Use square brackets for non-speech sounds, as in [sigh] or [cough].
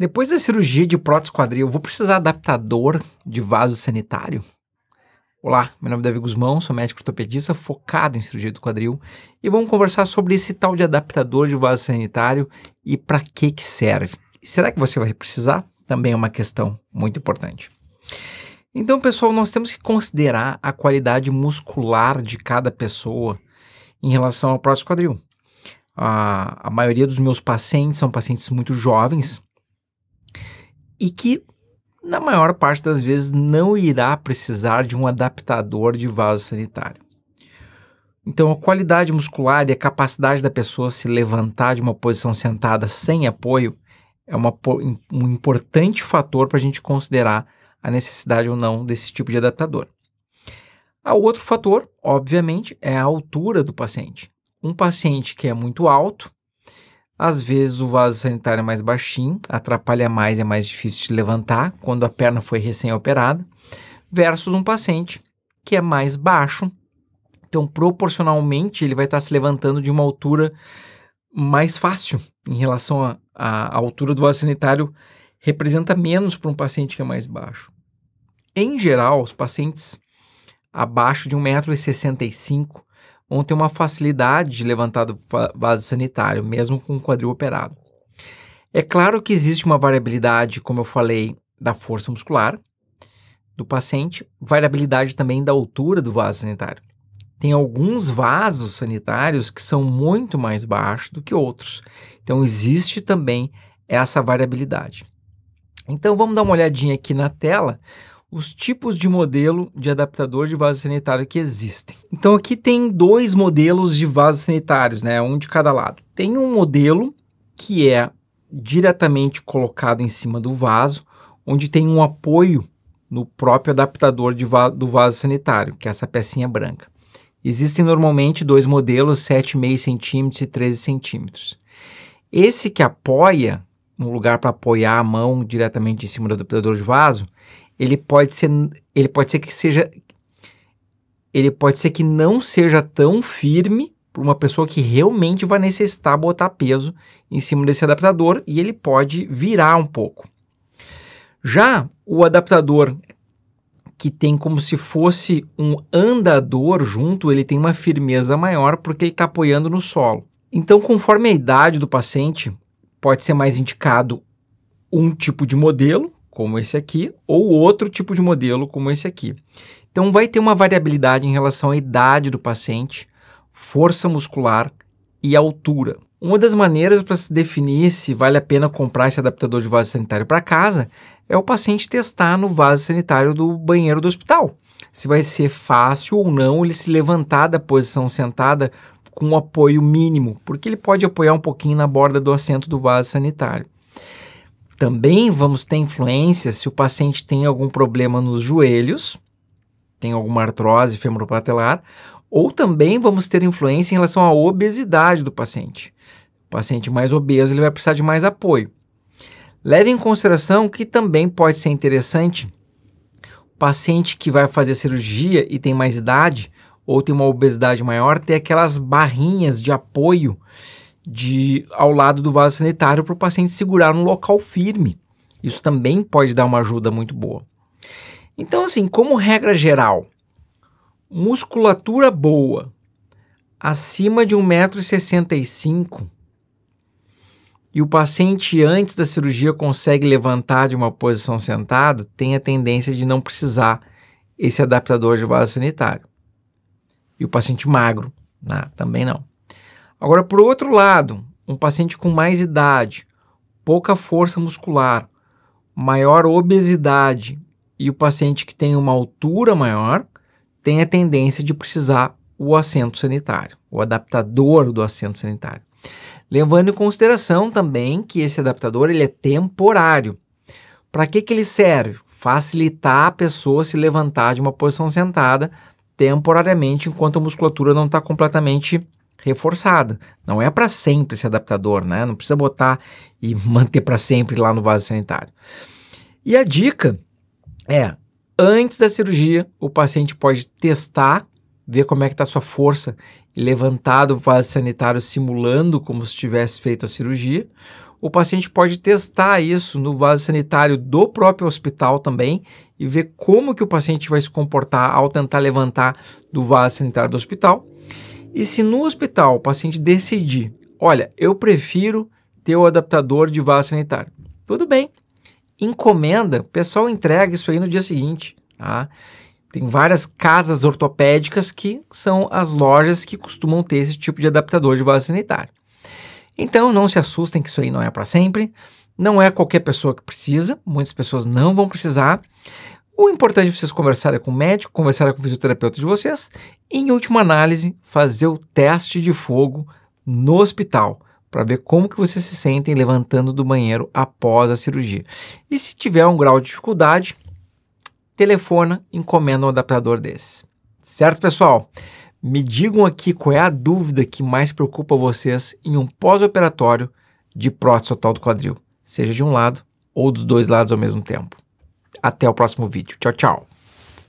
Depois da cirurgia de prótese quadril, vou precisar adaptador de vaso sanitário? Olá, meu nome é Davi Guzmão, sou médico ortopedista focado em cirurgia do quadril e vamos conversar sobre esse tal de adaptador de vaso sanitário e para que que serve. Será que você vai precisar? Também é uma questão muito importante. Então, pessoal, nós temos que considerar a qualidade muscular de cada pessoa em relação ao prótese quadril. A, a maioria dos meus pacientes são pacientes muito jovens, e que na maior parte das vezes não irá precisar de um adaptador de vaso sanitário. Então, a qualidade muscular e a capacidade da pessoa se levantar de uma posição sentada sem apoio é uma, um importante fator para a gente considerar a necessidade ou não desse tipo de adaptador. A ah, outro fator, obviamente, é a altura do paciente. Um paciente que é muito alto, às vezes o vaso sanitário é mais baixinho, atrapalha mais, e é mais difícil de levantar quando a perna foi recém-operada, versus um paciente que é mais baixo. Então, proporcionalmente, ele vai estar se levantando de uma altura mais fácil em relação à altura do vaso sanitário, representa menos para um paciente que é mais baixo. Em geral, os pacientes abaixo de 1,65m vão ter uma facilidade de levantar do vaso sanitário, mesmo com o quadril operado. É claro que existe uma variabilidade, como eu falei, da força muscular do paciente, variabilidade também da altura do vaso sanitário. Tem alguns vasos sanitários que são muito mais baixos do que outros. Então, existe também essa variabilidade. Então, vamos dar uma olhadinha aqui na tela os tipos de modelo de adaptador de vaso sanitário que existem. Então aqui tem dois modelos de vasos sanitários, né, um de cada lado. Tem um modelo que é diretamente colocado em cima do vaso, onde tem um apoio no próprio adaptador va do vaso sanitário, que é essa pecinha branca. Existem normalmente dois modelos, 7,5 centímetros e 13 centímetros. Esse que apoia, um lugar para apoiar a mão diretamente em cima do adaptador de vaso, ele pode ser ele pode ser que seja ele pode ser que não seja tão firme para uma pessoa que realmente vai necessitar botar peso em cima desse adaptador e ele pode virar um pouco. Já o adaptador que tem como se fosse um andador junto, ele tem uma firmeza maior porque ele está apoiando no solo. Então, conforme a idade do paciente, pode ser mais indicado um tipo de modelo, como esse aqui, ou outro tipo de modelo, como esse aqui. Então, vai ter uma variabilidade em relação à idade do paciente, força muscular e altura. Uma das maneiras para se definir se vale a pena comprar esse adaptador de vaso sanitário para casa é o paciente testar no vaso sanitário do banheiro do hospital. Se vai ser fácil ou não ele se levantar da posição sentada com um apoio mínimo, porque ele pode apoiar um pouquinho na borda do assento do vaso sanitário. Também vamos ter influência se o paciente tem algum problema nos joelhos, tem alguma artrose femoropatelar, ou também vamos ter influência em relação à obesidade do paciente. O paciente mais obeso ele vai precisar de mais apoio. Leve em consideração que também pode ser interessante o paciente que vai fazer cirurgia e tem mais idade ou tem uma obesidade maior ter aquelas barrinhas de apoio de ao lado do vaso sanitário para o paciente segurar um local firme. Isso também pode dar uma ajuda muito boa. Então, assim, como regra geral, musculatura boa acima de 1,65m e o paciente antes da cirurgia consegue levantar de uma posição sentado, tem a tendência de não precisar esse adaptador de vaso sanitário. E o paciente magro, né? também não. Agora, por outro lado, um paciente com mais idade, pouca força muscular, maior obesidade e o paciente que tem uma altura maior tem a tendência de precisar o assento sanitário, o adaptador do assento sanitário. Levando em consideração também que esse adaptador ele é temporário. Para que, que ele serve? Facilitar a pessoa se levantar de uma posição sentada temporariamente enquanto a musculatura não está completamente reforçada. Não é para sempre esse adaptador, né? Não precisa botar e [laughs] manter para sempre lá no vaso sanitário. E a dica é, antes da cirurgia, o paciente pode testar, ver como é que está a sua força, levantar o vaso sanitário simulando como se tivesse feito a cirurgia o paciente pode testar isso no vaso sanitário do próprio hospital também e ver como que o paciente vai se comportar ao tentar levantar do vaso sanitário do hospital. E se no hospital o paciente decidir, olha, eu prefiro ter o adaptador de vaso sanitário, tudo bem, encomenda, o pessoal entrega isso aí no dia seguinte, tá? Tem várias casas ortopédicas que são as lojas que costumam ter esse tipo de adaptador de vaso sanitário. Então não se assustem que isso aí não é para sempre. Não é qualquer pessoa que precisa, muitas pessoas não vão precisar. O importante é vocês conversarem com o médico, conversarem com o fisioterapeuta de vocês e, em última análise, fazer o teste de fogo no hospital para ver como que vocês se sentem levantando do banheiro após a cirurgia. E se tiver um grau de dificuldade, telefona, encomenda um adaptador desse. Certo, pessoal? Me digam aqui qual é a dúvida que mais preocupa vocês em um pós-operatório de prótese total do quadril, seja de um lado ou dos dois lados ao mesmo tempo. Até o próximo vídeo. Tchau, tchau.